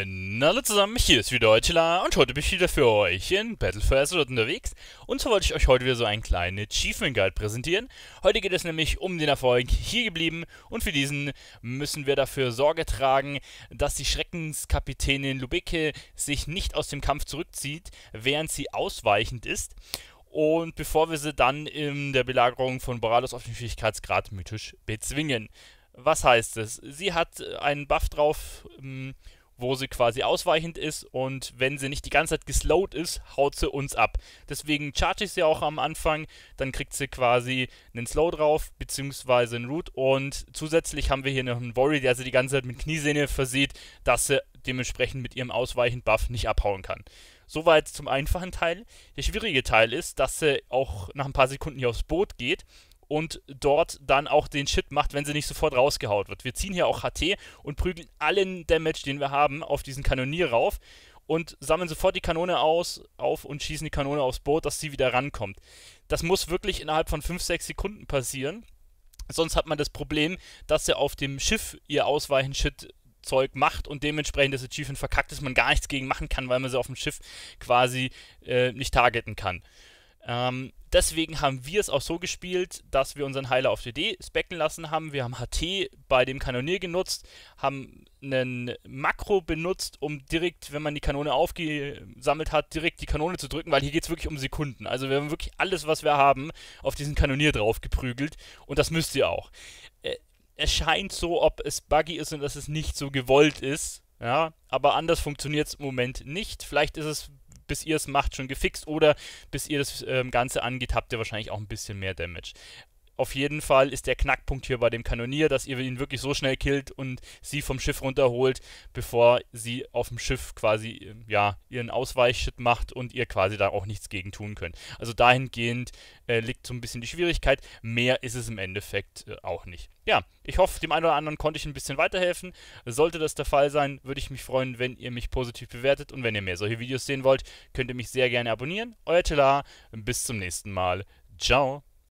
Hallo zusammen, hier ist wieder Eutela und heute bin ich wieder für euch in Battle for Azeroth unterwegs und zwar wollte ich euch heute wieder so einen kleinen Achievement Guide präsentieren. Heute geht es nämlich um den Erfolg hier geblieben und für diesen müssen wir dafür Sorge tragen, dass die Schreckenskapitänin Lubeke sich nicht aus dem Kampf zurückzieht, während sie ausweichend ist und bevor wir sie dann in der Belagerung von Boralos auf den Schwierigkeitsgrad mythisch bezwingen. Was heißt es? Sie hat einen Buff drauf ähm, wo sie quasi ausweichend ist und wenn sie nicht die ganze Zeit geslowed ist, haut sie uns ab. Deswegen charge ich sie auch am Anfang, dann kriegt sie quasi einen Slow drauf, beziehungsweise einen Root und zusätzlich haben wir hier noch einen Worry, der sie die ganze Zeit mit Kniesehne versieht, dass sie dementsprechend mit ihrem ausweichend Buff nicht abhauen kann. Soweit zum einfachen Teil. Der schwierige Teil ist, dass sie auch nach ein paar Sekunden hier aufs Boot geht und dort dann auch den Shit macht, wenn sie nicht sofort rausgehaut wird. Wir ziehen hier auch HT und prügeln allen Damage, den wir haben, auf diesen Kanonier rauf und sammeln sofort die Kanone aus, auf und schießen die Kanone aufs Boot, dass sie wieder rankommt. Das muss wirklich innerhalb von 5, 6 Sekunden passieren. Sonst hat man das Problem, dass sie auf dem Schiff ihr Ausweichen-Shit Zeug macht und dementsprechend das Achievement verkackt ist, man gar nichts gegen machen kann, weil man sie auf dem Schiff quasi äh, nicht targeten kann. Ähm, deswegen haben wir es auch so gespielt, dass wir unseren Heiler auf DD specken lassen haben. Wir haben HT bei dem Kanonier genutzt, haben einen Makro benutzt, um direkt, wenn man die Kanone aufgesammelt hat, direkt die Kanone zu drücken, weil hier geht es wirklich um Sekunden. Also wir haben wirklich alles, was wir haben, auf diesen Kanonier drauf geprügelt und das müsst ihr auch. Äh, es scheint so, ob es buggy ist und dass es nicht so gewollt ist. Ja, aber anders funktioniert es im Moment nicht. Vielleicht ist es bis ihr es macht, schon gefixt oder bis ihr das ähm, Ganze habt ihr wahrscheinlich auch ein bisschen mehr Damage auf jeden Fall ist der Knackpunkt hier bei dem Kanonier, dass ihr ihn wirklich so schnell killt und sie vom Schiff runterholt, bevor sie auf dem Schiff quasi äh, ja, ihren Ausweichschritt macht und ihr quasi da auch nichts gegen tun könnt. Also dahingehend äh, liegt so ein bisschen die Schwierigkeit. Mehr ist es im Endeffekt äh, auch nicht. Ja, ich hoffe, dem einen oder anderen konnte ich ein bisschen weiterhelfen. Sollte das der Fall sein, würde ich mich freuen, wenn ihr mich positiv bewertet und wenn ihr mehr solche Videos sehen wollt, könnt ihr mich sehr gerne abonnieren. Euer Telar, bis zum nächsten Mal. Ciao.